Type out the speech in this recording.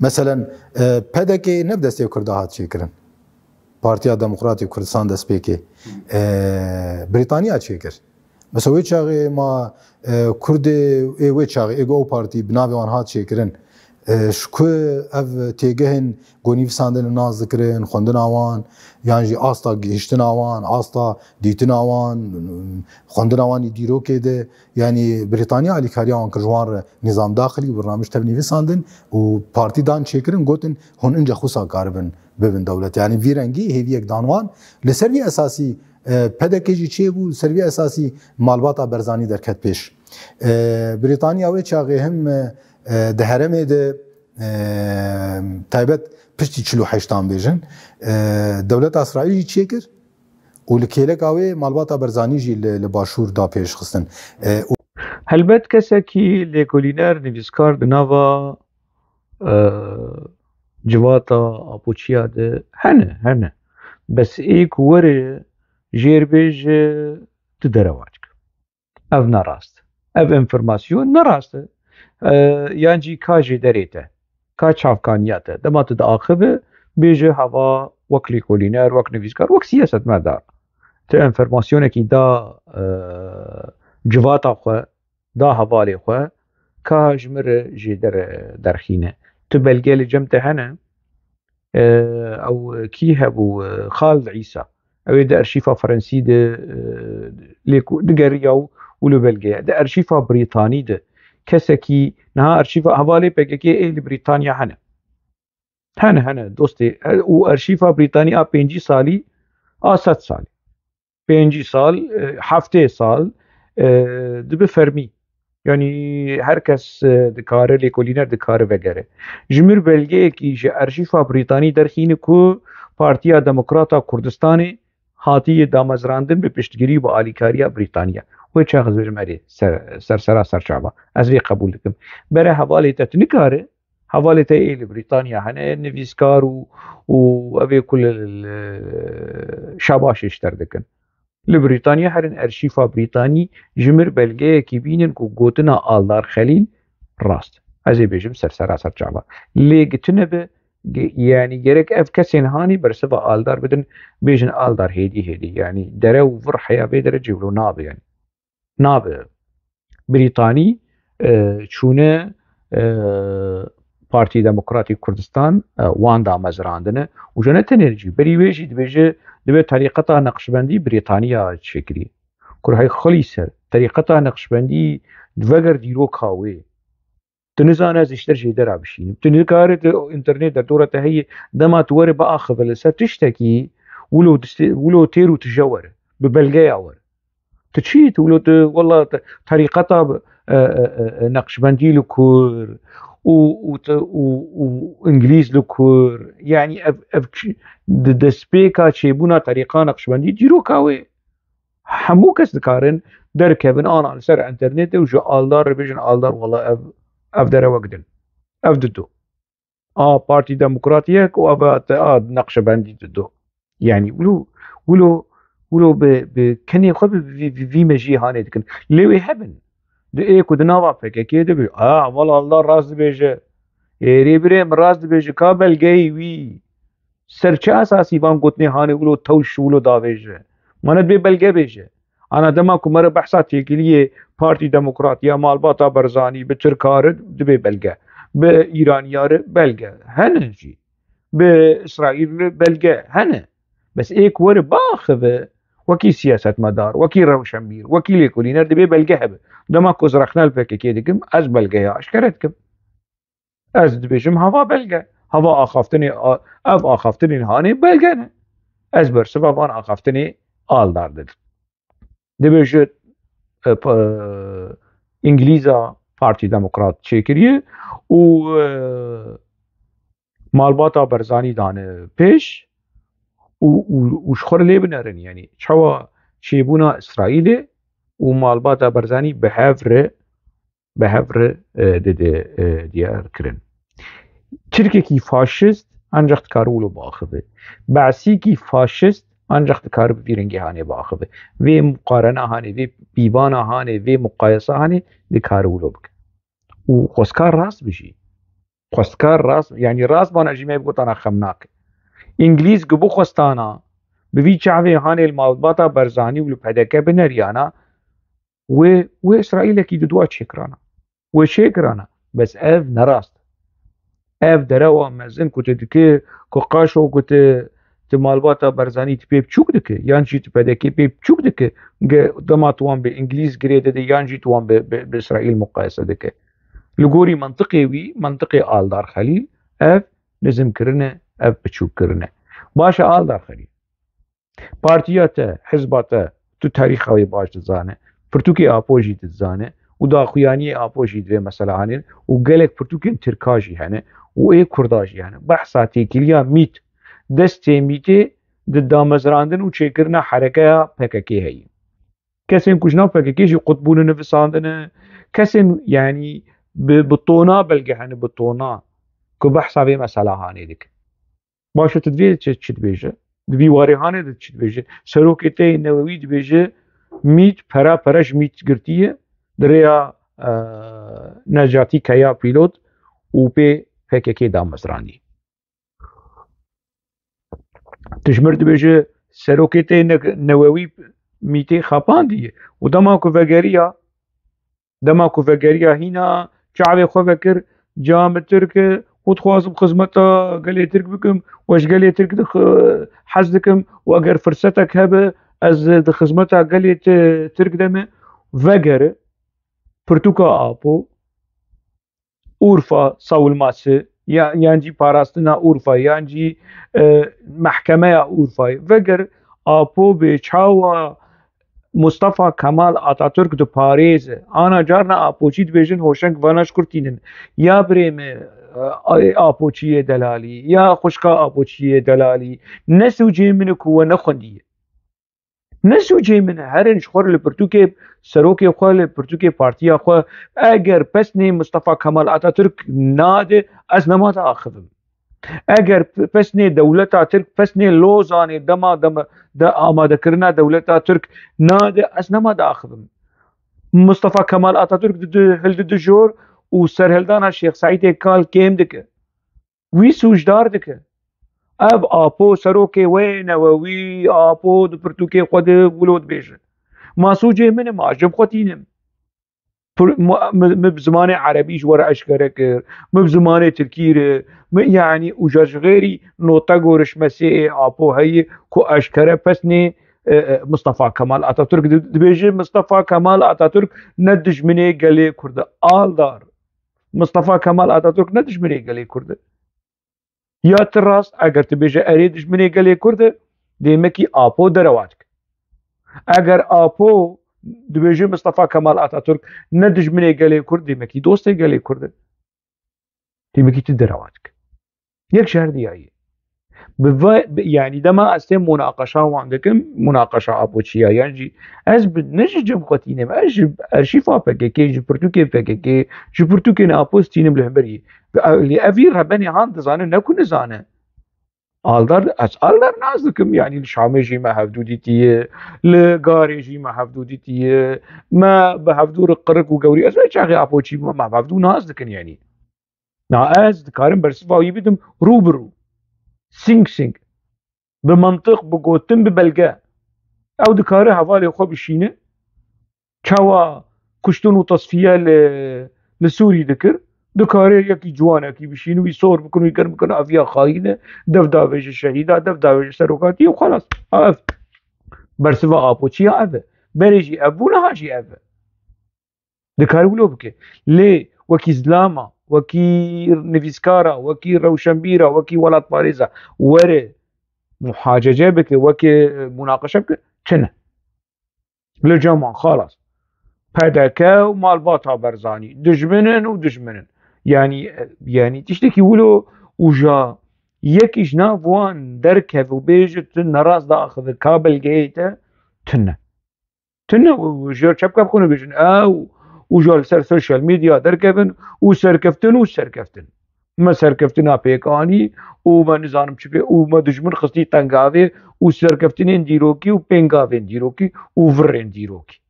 مثلا پدکی نه دسته کرده هات چی کردن پارتیا دموکراتیک کردستان دست پیکی بریتانیا چی کرد مثلا وی چاقی ما کرد وی چاقی ایگو پارتی بناوی آنها چی کردن şku ev têgehên gonîvisandin nas dikirin, xwendin awan, yan jî asta gihiştin awan, asta dîtin awan, xwendin awanî dîrokê de yanî Brîtanya alîkariya wan kir ji wan re nîzam daxilî birnamej tevnîvisandin û partîdan çêkirin gotin hûn inca xusa karibin bibin dewlet. Yani vî rengî hêviyek danwan li ser vî esasî e, pedekê jî çêbû servî esasî malbata berzanî derket pêş. E, Brîtanya wê çaxê him e, د هەرمێ تایبەت پشتی چلو هشتان بێژن دەولەت ئاسرائیلی چیە کرد و li kêlekawê malbata berzanî jî li başûr da pêşxistin helbet kesekî lêkolîner nivîskar di nava civata apoçiya de hene hene bes ê ku werê jêrbê ji tu derewa dikim ev narast ev informasyon narast e یان جی کاژی دەرێتە کا چاافکانیاتە دەماتە دا ئاخبە بێژە هەوا وەک لیکۆلینەر وەک نوویستکار وەک سیەسەت مەدار تە ئەفەرماسیۆنێکی دا جواتا خو دا هەواێ خوێ کا ژمرە در دەرخینە تو بەلگێ لە هنه او ئەو کی هەبوو خالد عیسا ئەوێ دە ئەرشیفا فەرەنسی دگەریا و ولو بەلگەیە دە ئەرشیفا بریتانی دە کسی نه ارشیف اولی پک که ایل بریتانیا هن. هن هن دوست او ارشیف بریتانیا پنجی سالی آسات سال پنجی سال هفته سال دو به فرمی یعنی هر کس دکاره لیکولینر دکاره وگره جمیر بلگه که جه ارشیف بریتانی در خین کو پارتیا دموکراتا کردستانی حاطی دامزراندن به پشتگیری و آلیکاری بریتانیا خوی چه خز بجمری سر سر سر سر چه با از وی قبول کم برای حوالی تا نکاره إيه حوالی بريطانيا ایل بریتانیا هنه نویزکار و و اوی کل شباشش تر دکن لبریتانیا هرین ارشیفا بریتانی جمر بلگه کی بینن کو گوتنا آلدار خلیل راست از ای بجم سر سر سر چه با لگتنه به يعني جرك اف كسين هاني برسبه الدار بدن بيجن الدار هيدي هيدي يعني درو ور حيا بيدر جيبلو ناب يعني نابه بريطاني چوونە پارتی دموکراتی کردستان وان کوردستان واندا مەزراندنە وژەنە تەنێرجی بەری وێژی دبێژێ دەبێت تاریقەتا نەقشبندی بریتانیا چێکری کوڕهای خەلی سەر تەریقەتا نەقشبندی دوەگەر دیرۆ از اشتر زیشتەرژی را بشین انترنت در دوره تهیه دما توەرە با آخه بلسه تشتکی ولو تێر و تژەوەرە بە بەلگەیاوەرە تشيت ولو والله طريقه نقش بندي لكور و و و انجليز لكور يعني اف اف د سبيكا چيبونا طريقه نقشبندي جيرو كاوي حمو كاس دكارن در کبن انا على سر انترنت و جو آلدار ريفيجن آلدار والله اف اف در وقتن اف دو اه بارتي ديمقراطيك و اف اه نقش بندي دو يعني ولو ولو ولو به خب في, في, في مجي هاني هبن لو هبن ده اكو که فك كي آه والا والله الله راز بيجه ایری بریم راز بیجه کابل گی وی سرچه اساسی وان گوتنی هانی ولو تو شولو دا بیجه ماند بی بلگه بیجه انا دما کو مر بحثا تیکلیه پارتی دموکراتیا مالباتا برزانی به ترکار دبی بلگه به ایرانیار بلگه هنه به اسرائیل بلگه هنه بس ایک ور باخه وکی siyasetmedar, vekî rewşenbîr, wekî lêkolîner dibê belge hebe. Dema ku ez rexnel PKK dikim, ez belgeya eşkere dikim. Ez dibêjim heva belge. Heva axaftinê ev axaftinên hanê belge ne. Ez bersiva van axaftinê aldar didim. Dibê ji İngilîza Parti Demokrat çêkiriye û malbata Berzanî dane pêş, و و شخور لی یعنی چوا چیبونا اسرائیل و مالبات برزانی به هفر به هفر دیده دیار کرن چرکی کی فاشست انجخت کارولو باخده بعثی کی فاشست انجخت کار بیرنگی هانه باخده وی مقارنه هانه وی بیبانه هانه وی مقایسه هانه دی کارولو بکن و خوستکار راست بیشی، خوستکار راست یعنی راست با نجیمی بگو خم خمناکه ئینگلیس gubû xwestana bi vî çavê hanê malbata Barzanî û li pedeke bineryana wê wê Israîlekî di duwa çêkirana wê çêkirana bes ev nerast ev derewa mezin ku tu dike ku qaşo ku tu tu malbata Barzanî tu pê çûk dike yan jî tu pedekê pê çûk dike dema tu wan bi İngilîz girê dide yan jî tu wan bi İsraîl muqayese dike li gorî mantiqê wî mantiqê aldar xelîl ev nizmkirine ev piçûkirine. Baş e al daxirî. Partiya te, hizba te, tu terîxa wê baş dizane, pirtûkê apo jî dizane û daxuyaniyê apo jî divê mesela hanîn û gelek pirtûkên Tirka jî hene û ê Kurda jî hene. Behsa têkiliya mît, destê mîtê di damezrandin û çêkirina herekeya PKK heye. Kesên kujna PKK jî qutbûnê nivisandine, kesên yanî bi tona belge hene bi tona ku behsa vê mesela hanê dikin. باشە دوێت چ دبێژە دیوارێهانێ چ دبێژێ سەرۆکێ تێ نەوەوی دبێژێ میت پەرا پەرش میت گرتیە درەیە نەجاتی کەیا پیلۆت و پێ پێکێکی دامەزرانی تژمر دبێژێ سەرۆکێ تێ نەوەوی میتێ خەپاندیە و دەما کوڤەگەریە دەما کوڤەگەریە هینا چاوێ خۆڤە کرد جامتر کرد وتخواصم خدمتها قال لي ترك بكم واش قال لي ترك حزدكم واقر فرصتك هبه از خدمتها قال لي ترك دمه Weger, Portuka Apo, Urfa savunması, ya, yancı parasına Urfa, yancı e, mahkemeye Urfa. Weger, Apo be çava Mustafa Kemal Atatürk de Paris, ana carna Apo çid bejin hoşang vanaş Ya breme آپوچی دلالی یا خوشکا آپوچی دلالی نسوجی من کو نه خوندی نسوجی من هرن خور له پرتوکې سروکې خو له پرتوکې پارتیا خو اگر پس نه مصطفی کمال اتاتürk ناد از نماز اخذم اگر پس نه دولت اتاتürk پس نه لوزانه دما دم د آماده کرنا دولت اتاتürk ناد از نماز اخذم مصطفی کمال اتاتürk د هل د جور او سرهلدان شیخ سعید کال کم دکه وی سوچدار دکه اب آپو سرو که وی نووی آپو دو پرتو که خود ولود بیشه ما سوچه منه ما عجب خوطینم مبزمان عربیش ور عشقره کر مبزمان ترکیره یعنی اجاز غیری نوتا گورش مسیح آپو هی که عشقره پس نه مصطفی کمال اتا ترک دبیجه مصطفی کمال اتا ترک ندج منی گلی کرده آل دار مستەفا کەمال ئاتاتۆک نە دژمنی گەلی کوردە یا تر ڕاست ئەگەر تبێژە ئەرێ دژمنی گەلێ کوردە دێمەکی ئاپۆ دەرەوات کرد ئەگەر ئاپۆ دوێژێ مستەفا کەمال ئاتاتورک نە دژمنێ گەلێ کورد دیمەکی دۆستی گەلێ کوردن دیمەکی ت دەرەوات کرد یەک شاردیایی يعني ما استم مناقشه وانگکم مناقشه أبو تشيا يعني از بنج جم قتینم اج فككي پککی جپرتوکی جبرتوكي جپرتوکی ناپوس تینم لهبری لافی ربنی عن تزانه نكون زانه ألدر از الدار نازدکم يعني شام ما هفدودیتیه لگاری ما هفدودیتیه ما بهفدور القرق قرق و گوری أبو تشيا ما بهفدو نازدکن يعني نا از دکارم برسفا ويبدم روبرو سینگسینگ بمنطق بقوتن ببلغة او دكاري حوالي خوب الشيني چوا كشتون وتصفية لسوري دكر دکاره یکی جوانه کی بشینه وی سور بکن وی گرم بکن افیا خاینه دف داویش شهیده دف داویش سروکاتی و خلاص اف برسوا اف ها افه برجی افونه هاشی اف دکاره ولو بکه لی وکی زلاما وکی نویسکارە وکی ڕەوشەمبیرە وکی وڵات پارێزە وره محاججه بکه، وکی مناقشه بکه چنە لە خلاص خاڵاس پەدەکە و مالباتا برزانی، دژمنن و یعنی ینی ینی تشتێکی ولو وژا یەکیش وان درکه و بێژت نەڕاست تنه، کابلگەیتە تنە تنە ژێر چەپکە بخۆنە بژن ئەو او جال سر شلمی جی ادر کے بن او سیر کفتن اس سیر کیفتے میں سیر کفتین آپے کوانی دشمن خستی تنگاوے او سر کفتے ان جی رو کی وہ پینگاوے این کی کی